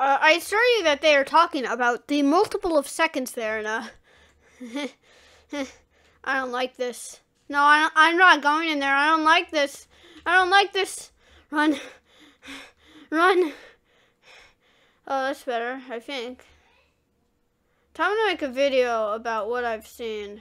Uh, I assure you that they are talking about the multiple of seconds there, and uh, I don't like this. No, I I'm not going in there. I don't like this. I don't like this. Run, run. Oh, that's better. I think. Time to make a video about what I've seen.